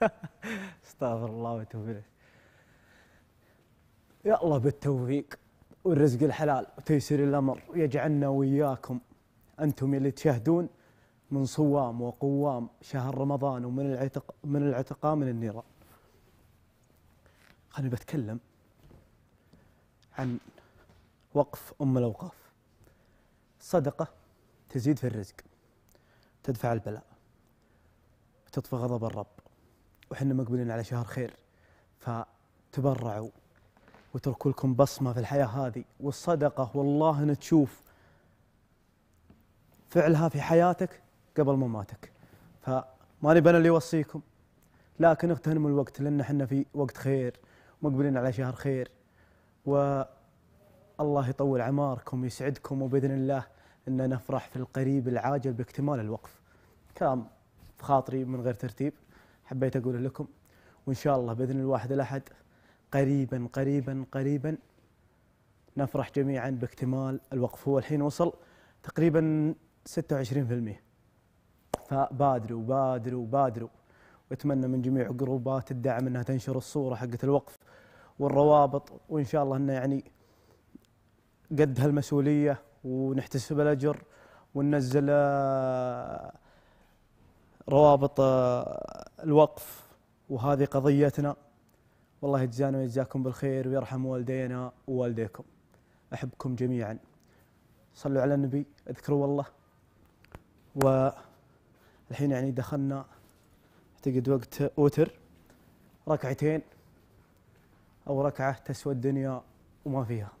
استغفر الله واتوب اليه يا الله بالتوفيق والرزق الحلال وتيسير الامر يجعلنا وياكم انتم اللي تشاهدون من صوام وقوام شهر رمضان ومن العتق من العتقاء من النيران. خليني بتكلم عن وقف ام الاوقاف. صدقه تزيد في الرزق تدفع البلاء تطفي غضب الرب وحنا مقبلين على شهر خير فتبرعوا وتركوا لكم بصمة في الحياة هذه والصدقة والله أن تشوف فعلها في حياتك قبل مماتك فما نبي أنا اللي أوصيكم لكن اغتنموا الوقت لأن احنا في وقت خير مقبلين على شهر خير و الله يطول عماركم ويسعدكم وبإذن الله أن نفرح في القريب العاجل باكتمال الوقف كلام في خاطري من غير ترتيب حبيت اقول لكم وإن شاء الله بإذن الواحد الأحد قريبا قريبا قريبا نفرح جميعا باكتمال الوقف هو الحين وصل تقريبا 26% فبادروا بادروا بادروا واتمنى من جميع جروبات الدعم انها تنشر الصوره حقت الوقف والروابط وان شاء الله انه يعني قد هالمسؤوليه ونحتسب الاجر وننزل آه، روابط آه، الوقف وهذه قضيتنا والله يجزانا ويجزاكم بالخير ويرحم والدينا ووالديكم أحبكم جميعا صلوا على النبي اذكروا الله والحين يعني دخلنا اعتقد وقت اوتر ركعتين او ركعه تسوى الدنيا وما فيها